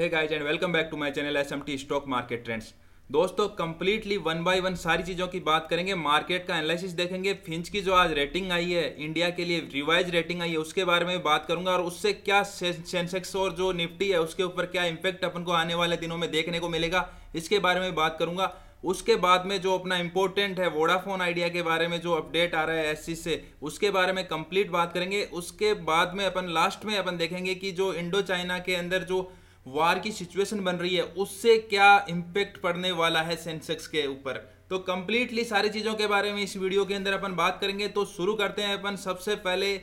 hey guys and welcome back to my channel SMT stock market trends दोस्तों completely one by one सारी चीज़ों की बात करेंगे मार्केट का एनालिसिस देखेंगे फिंच की जो आज रेटिंग आई है इंडिया के लिए रिवाइज रेटिंग आई है उसके बारे में बात करूंगा और उससे क्या सेंसेक्स और जो निफ्टी है उसके ऊपर क्या इम्पैक्ट अपन को आने वाले दिनों में देखने को मिलेगा इसके बारे में बात करूंगा उसके बाद में जो अपना इंपॉर्टेंट है वोडाफोन आइडिया के बारे में जो अपडेट आ रहा है एस से उसके बारे में कंप्लीट बात करेंगे उसके बाद में अपन लास्ट में अपन देखेंगे कि जो इंडो चाइना के अंदर जो वार की सिचुएशन बन रही है उससे क्या इम्पेक्ट पड़ने वाला है सेंसेक्स के ऊपर तो कंप्लीटली सारी चीज़ों के बारे में इस वीडियो के अंदर अपन बात करेंगे तो शुरू करते हैं अपन सबसे पहले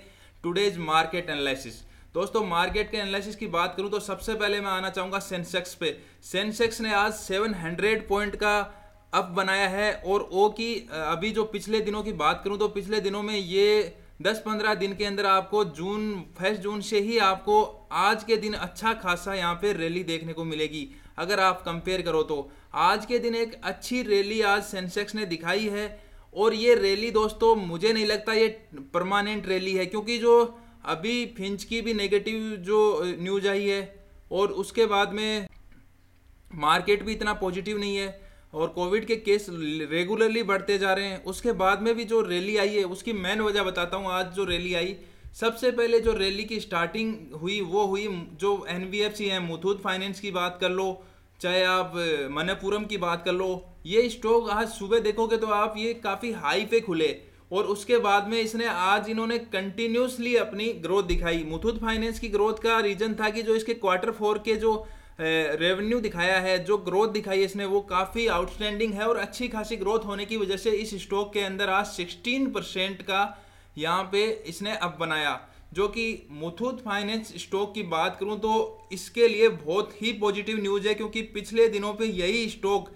टुडेज मार्केट एनालिसिस दोस्तों मार्केट के एनालिसिस की बात करूं तो सबसे पहले मैं आना चाहूंगा सेंसेक्स पे सेंसेक्स ने आज 700 पॉइंट का अप बनाया है और ओ की अभी जो पिछले दिनों की बात करूं तो पिछले दिनों में ये दस पंद्रह दिन के अंदर आपको जून फर्स्ट जून से ही आपको आज के दिन अच्छा खासा यहाँ पे रैली देखने को मिलेगी अगर आप कंपेयर करो तो आज के दिन एक अच्छी रैली आज सेंसेक्स ने दिखाई है और ये रैली दोस्तों मुझे नहीं लगता ये परमानेंट रैली है क्योंकि जो अभी फिंच की भी नेगेटिव जो न्यूज आई है और उसके बाद में मार्केट भी इतना पॉजिटिव नहीं है और कोविड के केस रेगुलरली बढ़ते जा रहे हैं उसके बाद में भी जो रैली आई है उसकी मेन वजह बताता हूँ आज जो रैली आई सबसे पहले जो रैली की स्टार्टिंग हुई वो हुई जो एन है मुथूत फाइनेंस की बात कर लो चाहे आप मनपुरम की बात कर लो ये स्टॉक आज सुबह देखोगे तो आप ये काफ़ी हाई पे खुले और उसके बाद में इसने आज इन्होंने कंटिन्यूसली अपनी ग्रोथ दिखाई मुथूत फाइनेंस की ग्रोथ का रीजन था कि जो इसके क्वार्टर फोर के जो रेवेन्यू दिखाया है जो ग्रोथ दिखाई है इसने वो काफ़ी आउटस्टैंडिंग है और अच्छी खासी ग्रोथ होने की वजह से इस स्टॉक के अंदर आज सिक्सटीन परसेंट का यहाँ पे इसने अप बनाया जो कि मुथूत फाइनेंस स्टॉक की बात करूँ तो इसके लिए बहुत ही पॉजिटिव न्यूज़ है क्योंकि पिछले दिनों पे यही स्टॉक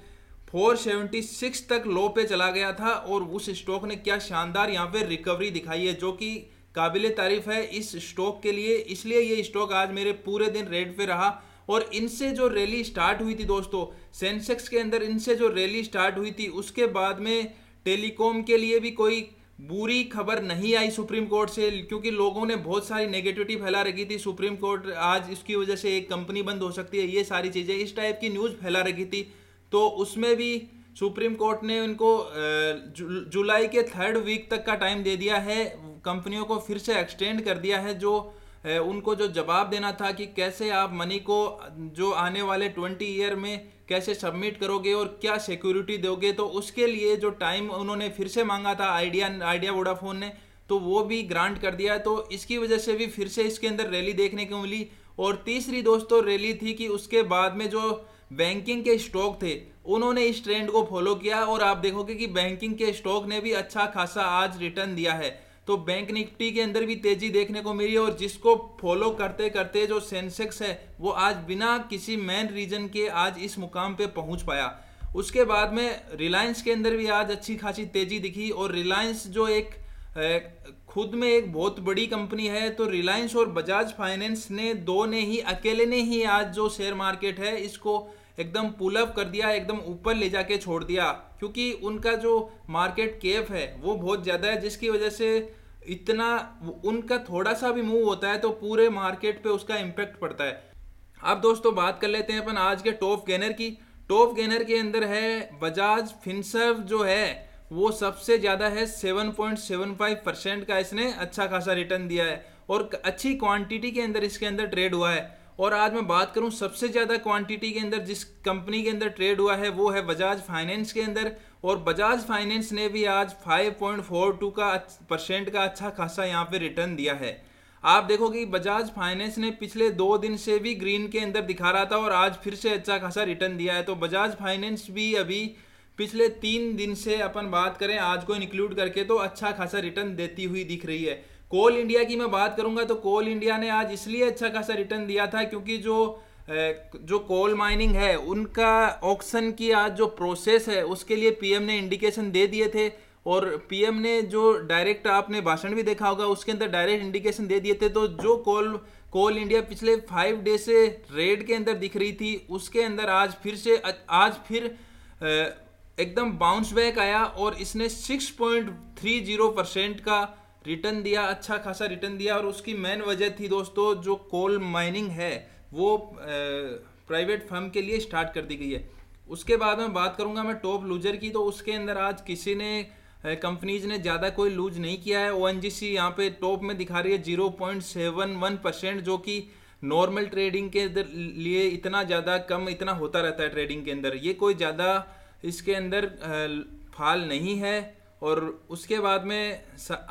476 तक लो पे चला गया था और उस स्टॉक ने क्या शानदार यहाँ पे रिकवरी दिखाई है जो कि काबिल तारीफ है इस स्टॉक के लिए इसलिए ये स्टॉक आज मेरे पूरे दिन रेड पे रहा और इनसे जो रैली स्टार्ट हुई थी दोस्तों सेंसेक्स के अंदर इनसे जो रैली स्टार्ट हुई थी उसके बाद में टेलीकॉम के लिए भी कोई बुरी खबर नहीं आई सुप्रीम कोर्ट से क्योंकि लोगों ने बहुत सारी नेगेटिविटी फैला रखी थी सुप्रीम कोर्ट आज इसकी वजह से एक कंपनी बंद हो सकती है ये सारी चीज़ें इस टाइप की न्यूज़ फैला रखी थी तो उसमें भी सुप्रीम कोर्ट ने उनको जुलाई के थर्ड वीक तक का टाइम दे दिया है कंपनियों को फिर से एक्सटेंड कर दिया है जो उनको जो जवाब देना था कि कैसे आप मनी को जो आने वाले ट्वेंटी ईयर में कैसे सबमिट करोगे और क्या सिक्योरिटी दोगे तो उसके लिए जो टाइम उन्होंने फिर से मांगा था आइडिया आइडिया वोडाफोन ने तो वो भी ग्रांट कर दिया तो इसकी वजह से भी फिर से इसके अंदर रैली देखने को मिली और तीसरी दोस्तों तो रैली थी कि उसके बाद में जो बैंकिंग के स्टॉक थे उन्होंने इस ट्रेंड को फॉलो किया और आप देखोगे कि बैंकिंग के स्टॉक ने भी अच्छा खासा आज रिटर्न दिया है तो बैंक निफ्टी के अंदर भी तेजी देखने को मिली और जिसको फॉलो करते करते जो सेंसेक्स है वो आज बिना किसी मेन रीजन के आज इस मुकाम पे पहुंच पाया उसके बाद में रिलायंस के अंदर भी आज अच्छी खासी तेजी दिखी और रिलायंस जो एक खुद में एक बहुत बड़ी कंपनी है तो रिलायंस और बजाज फाइनेंस ने दो ने ही अकेले ने ही आज जो शेयर मार्केट है इसको एकदम पुल अप कर दिया एकदम ऊपर ले जाके छोड़ दिया क्योंकि उनका जो मार्केट केप है वो बहुत ज़्यादा है जिसकी वजह से इतना उनका थोड़ा सा भी मूव होता है तो पूरे मार्केट पे उसका इम्पैक्ट पड़ता है अब दोस्तों बात कर लेते हैं अपन आज के टॉप गेनर की टॉप गेनर के अंदर है बजाज फिनसर्व जो है वो सबसे ज़्यादा है 7.75 परसेंट का इसने अच्छा खासा रिटर्न दिया है और अच्छी क्वांटिटी के अंदर इसके अंदर ट्रेड हुआ है और आज मैं बात करूं सबसे ज़्यादा क्वांटिटी के अंदर जिस कंपनी के अंदर ट्रेड हुआ है वो है बजाज फाइनेंस के अंदर और बजाज फाइनेंस ने भी आज 5.42 का परसेंट का अच्छा खासा यहाँ पे रिटर्न दिया है आप देखो कि बजाज फाइनेंस ने पिछले दो दिन से भी ग्रीन के अंदर दिखा रहा था और आज फिर से अच्छा खासा रिटर्न दिया है तो बजाज फाइनेंस भी अभी पिछले तीन दिन से अपन बात करें आज को इंक्लूड करके तो अच्छा खासा रिटर्न देती हुई दिख रही है कोल इंडिया की मैं बात करूंगा तो कोल इंडिया ने आज इसलिए अच्छा खासा रिटर्न दिया था क्योंकि जो जो कोल माइनिंग है उनका ऑक्शन की आज जो प्रोसेस है उसके लिए पीएम ने इंडिकेशन दे दिए थे और पीएम ने जो डायरेक्ट आपने भाषण भी देखा होगा उसके अंदर डायरेक्ट इंडिकेशन दे दिए थे तो जो कोल कोल इंडिया पिछले फाइव डे से रेड के अंदर दिख रही थी उसके अंदर आज फिर से आज फिर एकदम बाउंस बैक आया और इसने जीरो परसेंट का रिटर्न दिया अच्छा खासा रिटर्न दिया और उसकी मेन वजह थी दोस्तों जो कोल माइनिंग है वो प्राइवेट फर्म के लिए स्टार्ट कर दी गई है उसके बाद में बात करूंगा मैं टॉप लूजर की तो उसके अंदर आज किसी ने कंपनीज ने ज़्यादा कोई लूज नहीं किया है ओ एन जी सी यहाँ पर टॉप में दिखा रही है zero point seven one percent जो कि नॉर्मल ट्रेडिंग के अंदर लिए इतना ज़्यादा कम इतना होता रहता है ट्रेडिंग के अंदर ये कोई ज़्यादा इसके अंदर फाल नहीं है और उसके बाद में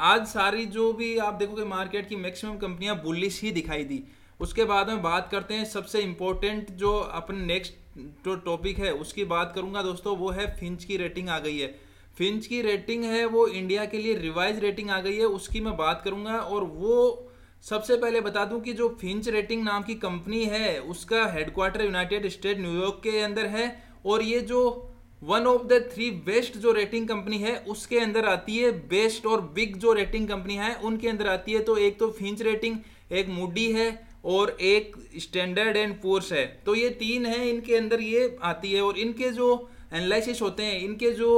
आज सारी जो भी आप देखोगे मार्केट की मैक्सिमम कंपनियां बुलिश ही दिखाई दी उसके बाद में बात करते हैं सबसे इम्पोर्टेंट जो अपन नेक्स्ट जो टॉपिक है उसकी बात करूंगा दोस्तों वो है फिंच की रेटिंग आ गई है फिंच की रेटिंग है वो इंडिया के लिए रिवाइज रेटिंग आ गई है उसकी मैं बात करूंगा और वो सबसे पहले बता दूं कि जो फिंच रेटिंग नाम की कंपनी है उसका हेडक्वार्टर यूनाइटेड स्टेट न्यूयॉर्क के अंदर है और ये जो one of the three best जो रेटिंग कंपनी है उसके अंदर आती है बेस्ट और बिग जो रेटिंग कंपनी है उनके अंदर आती है तो एक तो फिंच रेटिंग एक मूडी है और एक स्टैंडर्ड एंड पोर्स है तो ये तीन है इनके अंदर ये आती है और इनके जो एनालिसिस होते हैं इनके जो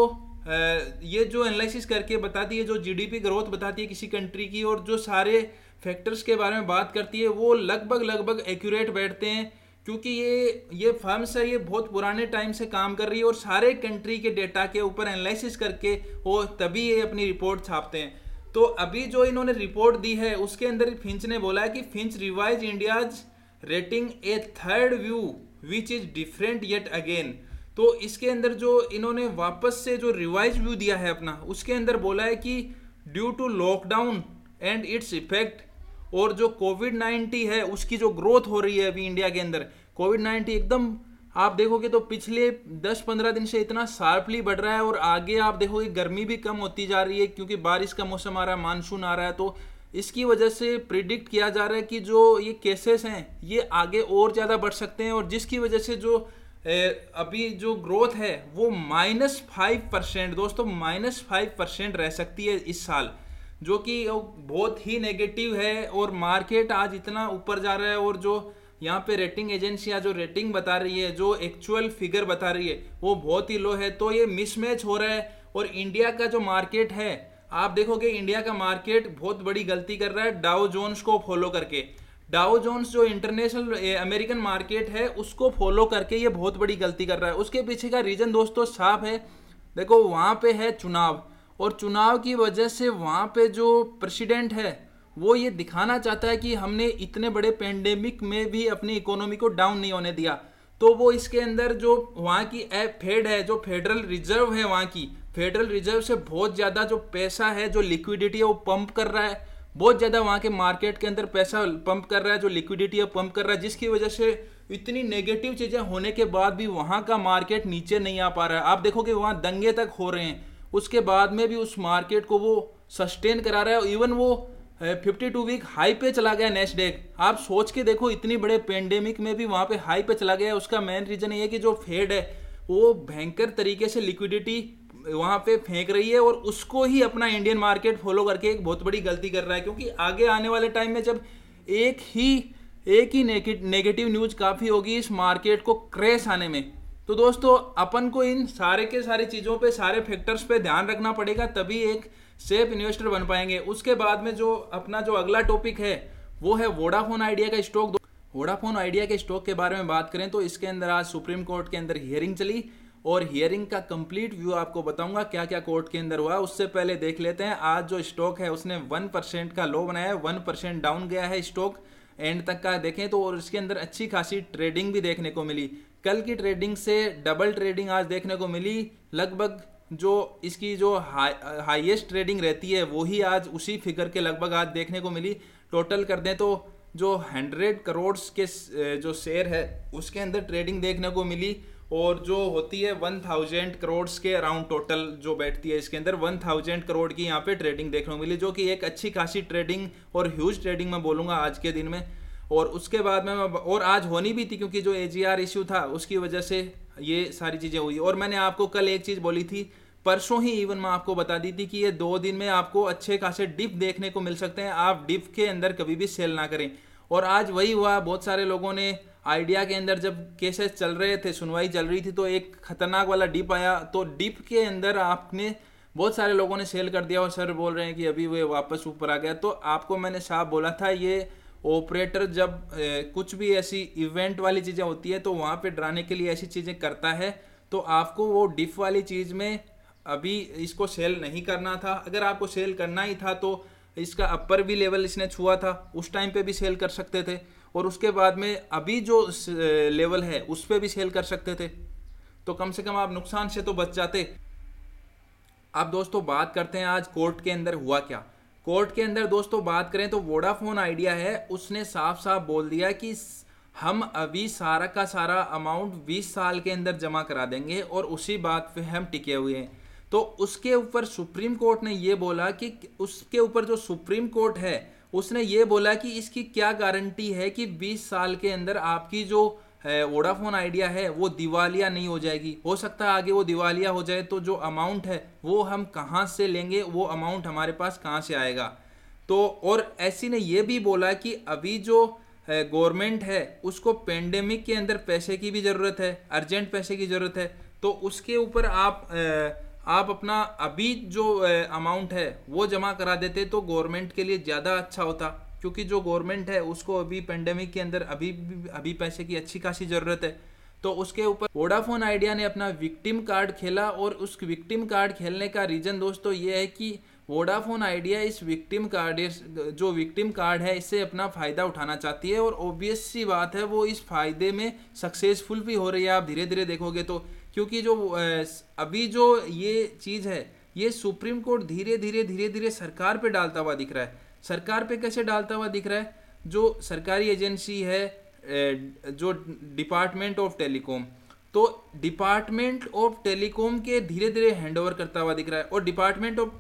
ये जो एनालिसिस करके बताती है जो जीडीपी ग्रोथ बताती है किसी कंट्री की और जो सारे फैक्टर्स के बारे में बात करती है वो लगभग लगभग एक्यूरेट बैठते हैं क्योंकि ये ये फर्म्स है ये बहुत पुराने टाइम से काम कर रही है और सारे कंट्री के डेटा के ऊपर एनालिसिस करके वो तभी ये अपनी रिपोर्ट छापते हैं तो अभी जो इन्होंने रिपोर्ट दी है उसके अंदर फिंच ने बोला है कि Fitch revise India's rating a third view which is different yet again तो इसके अंदर जो इन्होंने वापस से जो रिवाइज व्यू दिया है अपना उसके अंदर बोला है कि due to lockdown and its effect और जो कोविड नाइन्टी है उसकी जो ग्रोथ हो रही है अभी इंडिया के अंदर कोविड नाइन्टी एकदम आप देखोगे तो पिछले 10-15 दिन से इतना शार्पली बढ़ रहा है और आगे आप देखोगे गर्मी भी कम होती जा रही है क्योंकि बारिश का मौसम आ रहा है मानसून आ रहा है तो इसकी वजह से प्रिडिक्ट किया जा रहा है कि जो ये केसेस हैं ये आगे और ज़्यादा बढ़ सकते हैं और जिसकी वजह से जो अभी जो ग्रोथ है वो माइनस फाइव परसेंट दोस्तों माइनस फाइव परसेंट रह सकती है इस साल जो कि बहुत ही नेगेटिव है और मार्केट आज इतना ऊपर जा रहा है और जो यहाँ पे रेटिंग एजेंसियाँ जो रेटिंग बता रही है जो एक्चुअल फिगर बता रही है वो बहुत ही लो है तो ये मिसमैच हो रहा है और इंडिया का जो मार्केट है आप देखोगे इंडिया का मार्केट बहुत बड़ी गलती कर रहा है डाओ जोन्स को फॉलो करके डाओ जोन्स जो इंटरनेशनल अमेरिकन मार्केट है उसको फॉलो करके ये बहुत बड़ी गलती कर रहा है उसके पीछे का रीज़न दोस्तों साफ है देखो वहाँ पे है चुनाव और चुनाव की वजह से वहाँ पे जो प्रेसिडेंट है वो ये दिखाना चाहता है कि हमने इतने बड़े पेंडेमिक में भी अपनी इकोनॉमी को डाउन नहीं होने दिया तो वो इसके अंदर जो वहाँ की फेड है जो फेडरल रिजर्व है वहाँ की फेडरल रिजर्व से बहुत ज़्यादा जो पैसा है जो लिक्विडिटी है वो पंप कर रहा है बहुत ज़्यादा वहाँ के मार्केट के अंदर पैसा पंप कर रहा है जो लिक्विडिटी है पंप कर रहा है जिसकी वजह से इतनी नेगेटिव चीज़ें होने के बाद भी वहाँ का मार्केट नीचे नहीं आ पा रहा है आप देखोगे वहाँ दंगे तक हो रहे हैं उसके बाद में भी उस मार्केट को वो सस्टेन करा रहा है और इवन वो फिफ्टी टू वीक हाई पे चला गया नेक्स्ट डे आप सोच के देखो इतनी बड़े पेंडेमिक में भी वहाँ पे हाई पे चला गया उसका मेन रीज़न ये कि जो फेड है वो भयंकर तरीके से लिक्विडिटी वहाँ पे फेंक रही है और उसको ही अपना इंडियन मार्केट फॉलो करके एक बहुत बड़ी गलती कर रहा है क्योंकि आगे आने वाले टाइम में जब एक ही एक ही नेगेटिव न्यूज़ काफ़ी होगी इस मार्केट को क्रैश आने में तो दोस्तों अपन को इन सारे के सारे चीज़ों पे सारे फैक्टर्स पे ध्यान रखना पड़ेगा तभी एक सेफ इन्वेस्टर बन पाएंगे उसके बाद में जो अपना जो अगला टॉपिक है वो है वोडाफोन आइडिया का स्टॉक वोडाफोन आइडिया के स्टॉक के बारे में बात करें तो इसके अंदर आज सुप्रीम कोर्ट के अंदर हियरिंग चली और हियरिंग का कंप्लीट व्यू आपको बताऊंगा क्या क्या कोर्ट के अंदर हुआ उससे पहले देख लेते हैं आज जो स्टॉक है उसने वन परसेंट का लो बनाया है वन परसेंट डाउन गया है स्टॉक एंड तक का देखें तो और इसके अंदर अच्छी खासी ट्रेडिंग भी देखने को मिली कल की ट्रेडिंग से डबल ट्रेडिंग आज देखने को मिली लगभग जो इसकी जो हाई हाइएस्ट ट्रेडिंग रहती है वो ही आज उसी फिगर के लगभग आज देखने को मिली टोटल कर दें तो जो हंड्रेड करोड़ के जो शेयर है उसके अंदर ट्रेडिंग देखने को मिली और जो होती है वन थाउजेंड करोड़ के अराउंड टोटल जो बैठती है इसके अंदर वन थाउजेंड करोड़ की यहाँ पे ट्रेडिंग देखने को मिली जो कि एक अच्छी खासी ट्रेडिंग और ह्यूज ट्रेडिंग मैं बोलूँगा आज के दिन में और उसके बाद में और आज होनी भी थी क्योंकि जो ए इश्यू था उसकी वजह से ये सारी चीज़ें हुई और मैंने आपको कल एक चीज़ बोली थी परसों ही इवन मैं आपको बता दी थी कि ये दो दिन में आपको अच्छे खासे डिप देखने को मिल सकते हैं आप डिप के अंदर कभी भी सेल ना करें और आज वही हुआ बहुत सारे लोगों ने आइडिया के अंदर जब केसेस चल रहे थे सुनवाई चल रही थी तो एक खतरनाक वाला डिप आया तो डिप के अंदर आपने बहुत सारे लोगों ने सेल कर दिया और सर बोल रहे हैं कि अभी वे वापस ऊपर आ गया तो आपको मैंने साफ बोला था ये ऑपरेटर जब ए, कुछ भी ऐसी इवेंट वाली चीज़ें होती है तो वहाँ पे डराने के लिए ऐसी चीज़ें करता है तो आपको वो डिफ वाली चीज़ में अभी इसको सेल नहीं करना था अगर आपको सेल करना ही था तो इसका अपर भी लेवल इसने छुआ था उस टाइम पे भी सेल कर सकते थे और उसके बाद में अभी जो लेवल है उस पर भी सेल कर सकते थे तो कम से कम आप नुकसान से तो बच जाते अब दोस्तों बात करते हैं आज कोर्ट के अंदर हुआ क्या कोर्ट के अंदर दोस्तों बात करें तो वोडाफोन आइडिया है उसने साफ साफ बोल दिया कि हम अभी सारा का सारा अमाउंट 20 साल के अंदर जमा करा देंगे और उसी बात पे हम टिके हुए हैं तो उसके ऊपर सुप्रीम कोर्ट ने ये बोला कि उसके ऊपर जो सुप्रीम कोर्ट है उसने ये बोला कि इसकी क्या गारंटी है कि 20 साल के अंदर आपकी जो वोडाफोन आइडिया है वो दिवालिया नहीं हो जाएगी हो सकता है आगे वो दिवालिया हो जाए तो जो अमाउंट है वो हम कहाँ से लेंगे वो अमाउंट हमारे पास कहाँ से आएगा तो और ऐसी ने ये भी बोला कि अभी जो गवर्नमेंट है उसको पेंडेमिक के अंदर पैसे की भी ज़रूरत है अर्जेंट पैसे की ज़रूरत है तो उसके ऊपर आप आप अपना अभी जो अमाउंट है वो जमा करा देते तो गवर्नमेंट के लिए ज़्यादा अच्छा होता क्योंकि जो गवर्नमेंट है उसको अभी पेंडेमिक के अंदर अभी अभी पैसे की अच्छी खासी ज़रूरत है तो उसके ऊपर वोडाफोन आइडिया ने अपना विक्टिम कार्ड खेला और उस विक्टिम कार्ड खेलने का रीज़न दोस्तों ये है कि वोडाफोन आइडिया इस विक्टिम कार्ड जो विक्टिम कार्ड है इससे अपना फ़ायदा उठाना चाहती है और ओबियस सी बात है वो इस फ़ायदे में सक्सेसफुल भी हो रही है आप धीरे धीरे देखोगे तो क्योंकि जो अभी जो ये चीज़ है ये सुप्रीम कोर्ट धीरे धीरे धीरे धीरे सरकार पे डालता हुआ दिख रहा है सरकार पे कैसे डालता हुआ दिख रहा है जो सरकारी एजेंसी है जो डिपार्टमेंट ऑफ टेलीकॉम तो डिपार्टमेंट ऑफ टेलीकॉम के धीरे धीरे हैंडओवर करता हुआ दिख रहा है और डिपार्टमेंट ऑफ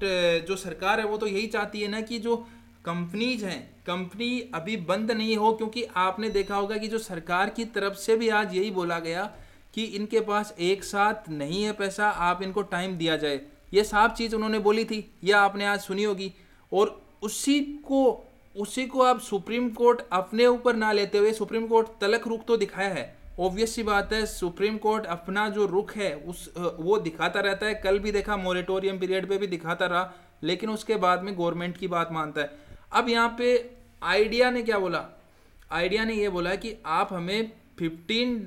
जो सरकार है वो तो यही चाहती है ना कि जो कंपनीज हैं कंपनी अभी बंद नहीं हो क्योंकि आपने देखा होगा कि जो सरकार की तरफ से भी आज यही बोला गया कि इनके पास एक साथ नहीं है पैसा आप इनको टाइम दिया जाए ये साफ चीज़ उन्होंने बोली थी यह आपने आज सुनी होगी और उसी को उसी को आप सुप्रीम कोर्ट अपने ऊपर ना लेते हुए सुप्रीम कोर्ट तलक रुख तो दिखाया है ऑब्वियस सी बात है सुप्रीम कोर्ट अपना जो रुख है उस वो दिखाता रहता है कल भी देखा मोरेटोरियम पीरियड पे भी दिखाता रहा लेकिन उसके बाद में गवर्नमेंट की बात मानता है अब यहाँ पे आइडिया ने क्या बोला आइडिया ने ये बोला कि आप हमें फिफ्टीन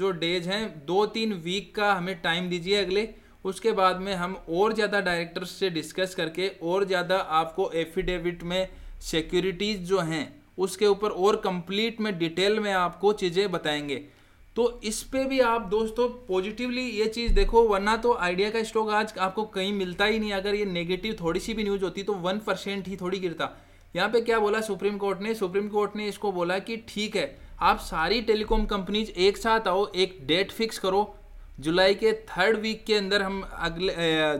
जो डेज हैं दो तीन वीक का हमें टाइम दीजिए अगले उसके बाद में हम और ज़्यादा डायरेक्टर से डिस्कस करके और ज़्यादा आपको एफिडेविट में सिक्योरिटीज़ जो हैं उसके ऊपर और कंप्लीट में डिटेल में आपको चीज़ें बताएंगे तो इस पर भी आप दोस्तों पॉजिटिवली ये चीज़ देखो वरना तो आइडिया का स्टॉक आज आपको कहीं मिलता ही नहीं अगर ये नेगेटिव थोड़ी सी भी न्यूज़ होती तो वन परसेंट ही थोड़ी गिरता यहाँ पे क्या बोला सुप्रीम कोर्ट ने सुप्रीम कोर्ट ने इसको बोला कि ठीक है आप सारी टेलीकॉम कंपनीज एक साथ आओ एक डेट फिक्स करो जुलाई के थर्ड वीक के अंदर हम अगले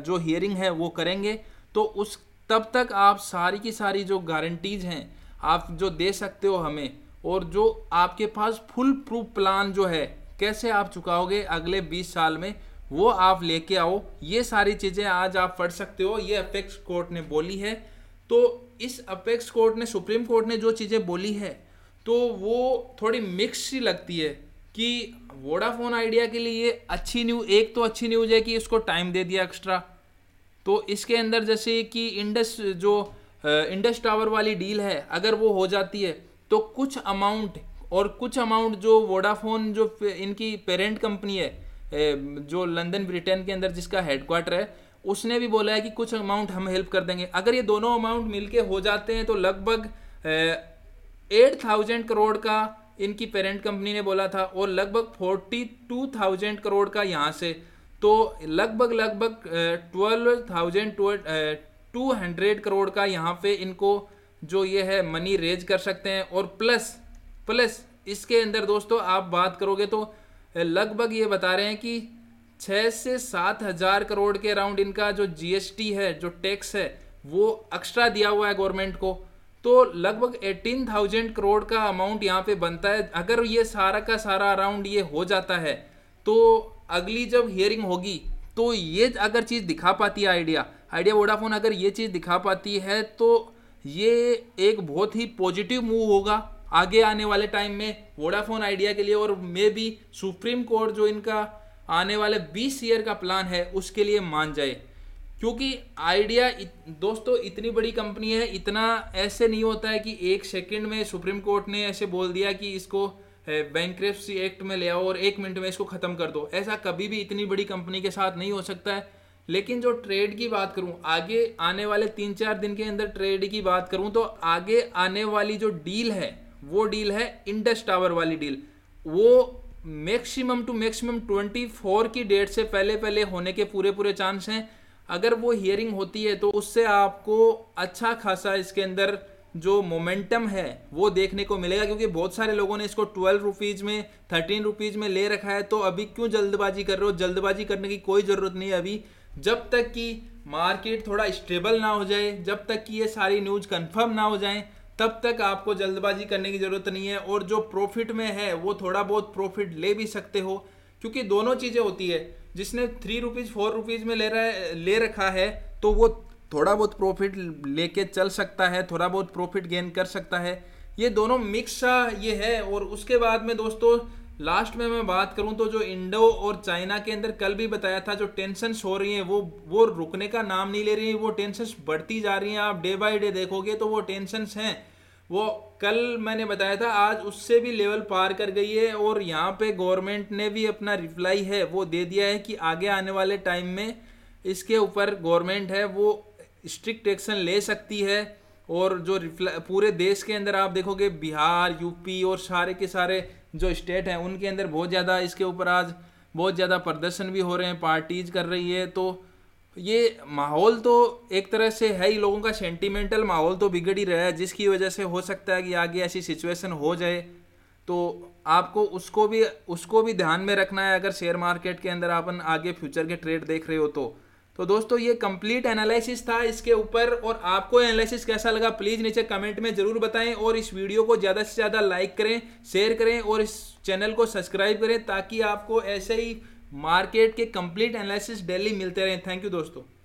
जो हियरिंग है वो करेंगे तो उस तब तक आप सारी की सारी जो गारंटीज हैं आप जो दे सकते हो हमें और जो आपके पास फुल प्रूफ प्लान जो है कैसे आप चुकाओगे अगले 20 साल में वो आप लेके आओ ये सारी चीज़ें आज आप पढ़ सकते हो ये अपेक्स कोर्ट ने बोली है तो इस अपेक्स कोर्ट ने सुप्रीम कोर्ट ने जो चीज़ें बोली है तो वो थोड़ी मिक्स सी लगती है कि वोडाफोन आइडिया के लिए अच्छी न्यूज एक तो अच्छी न्यूज़ है कि इसको टाइम दे दिया एक्स्ट्रा तो इसके अंदर जैसे कि इंडस जो इंडस टावर वाली डील है अगर वो हो जाती है तो कुछ अमाउंट और कुछ अमाउंट जो वोडाफोन जो इनकी पेरेंट कंपनी है जो लंदन ब्रिटेन के अंदर जिसका हेडक्वार्टर है उसने भी बोला है कि कुछ अमाउंट हम हेल्प कर देंगे अगर ये दोनों अमाउंट मिलके हो जाते हैं तो लगभग एट थाउजेंड करोड़ का इनकी पेरेंट कंपनी ने बोला था और लगभग फोर्टी टू थाउजेंड करोड़ का यहाँ से तो लगभग लगभग twelve thousand two hundred crore का यहाँ पे इनको जो ये है मनी रेज कर सकते हैं और प्लस प्लस इसके अंदर दोस्तों आप बात करोगे तो लगभग ये बता रहे हैं कि छः से सात हज़ार करोड़ के अराउंड इनका जो जीएसटी है जो टैक्स है वो एक्स्ट्रा दिया हुआ है गवर्नमेंट को तो लगभग 18,000 करोड़ का अमाउंट यहाँ पे बनता है अगर ये सारा का सारा अराउंड ये हो जाता है तो अगली जब हियरिंग होगी तो ये अगर चीज़ दिखा पाती है आइडिया आइडिया वोडाफोन अगर ये चीज़ दिखा पाती है तो ये एक बहुत ही पॉजिटिव मूव होगा आगे आने वाले टाइम में वोडाफोन आइडिया के लिए और मे बी सुप्रीम कोर्ट जो इनका आने वाले 20 ईयर का प्लान है उसके लिए मान जाए क्योंकि आइडिया इत, दोस्तों इतनी बड़ी कंपनी है इतना ऐसे नहीं होता है कि एक सेकंड में सुप्रीम कोर्ट ने ऐसे बोल दिया कि इसको बैंक एक्ट में ले आओ और एक मिनट में इसको ख़त्म कर दो ऐसा कभी भी इतनी बड़ी कंपनी के साथ नहीं हो सकता है लेकिन जो ट्रेड की बात करूं आगे आने वाले तीन चार दिन के अंदर ट्रेड की बात करूं तो आगे आने वाली जो डील है वो डील है इंडस टावर वाली डील वो मैक्सिमम टू मैक्सिमम 24 की डेट से पहले पहले होने के पूरे पूरे चांस हैं अगर वो हियरिंग होती है तो उससे आपको अच्छा खासा इसके अंदर जो मोमेंटम है वो देखने को मिलेगा क्योंकि बहुत सारे लोगों ने इसको ट्वेल्व रुपीज़ में थर्टीन रुपीज़ में ले रखा है तो अभी क्यों जल्दबाजी कर रहे हो जल्दबाजी करने की कोई ज़रूरत नहीं है अभी जब तक कि मार्केट थोड़ा स्टेबल ना हो जाए जब तक कि ये सारी न्यूज़ कंफर्म ना हो जाए तब तक आपको जल्दबाजी करने की ज़रूरत नहीं है और जो प्रॉफिट में है वो थोड़ा बहुत प्रॉफिट ले भी सकते हो क्योंकि दोनों चीज़ें होती है जिसने थ्री रुपीज़ फोर रुपीज़ में ले रहा है ले रखा है तो वो थोड़ा बहुत प्रॉफिट लेके चल सकता है थोड़ा बहुत प्रॉफिट गेन कर सकता है ये दोनों मिक्स सा ये है और उसके बाद में दोस्तों लास्ट में मैं बात करूं तो जो इंडो और चाइना के अंदर कल भी बताया था जो टेंशन हो रही हैं वो वो रुकने का नाम नहीं ले रही है वो टेंशन बढ़ती जा रही हैं आप डे बाय डे देखोगे तो वो टेंशन हैं वो कल मैंने बताया था आज उससे भी लेवल पार कर गई है और यहाँ पे गवर्नमेंट ने भी अपना रिप्लाई है वो दे दिया है कि आगे आने वाले टाइम में इसके ऊपर गवर्नमेंट है वो स्ट्रिक्ट एक्शन ले सकती है और जो रिप्लाई पूरे देश के अंदर आप देखोगे बिहार यूपी और सारे के सारे जो स्टेट हैं उनके अंदर बहुत ज़्यादा इसके ऊपर आज बहुत ज़्यादा प्रदर्शन भी हो रहे हैं पार्टीज कर रही है तो ये माहौल तो एक तरह से है ही लोगों का सेंटिमेंटल माहौल तो बिगड़ ही रहा है जिसकी वजह से हो सकता है कि आगे ऐसी सिचुएशन हो जाए तो आपको उसको भी उसको भी ध्यान में रखना है अगर शेयर मार्केट के अंदर अपन आगे फ्यूचर के ट्रेड देख रहे हो तो तो दोस्तों ये कंप्लीट एनालिसिस था इसके ऊपर और आपको एनालिसिस कैसा लगा प्लीज़ नीचे कमेंट में ज़रूर बताएं और इस वीडियो को ज़्यादा से ज़्यादा लाइक करें शेयर करें और इस चैनल को सब्सक्राइब करें ताकि आपको ऐसे ही मार्केट के कंप्लीट एनालिसिस डेली मिलते रहे थैंक यू दोस्तों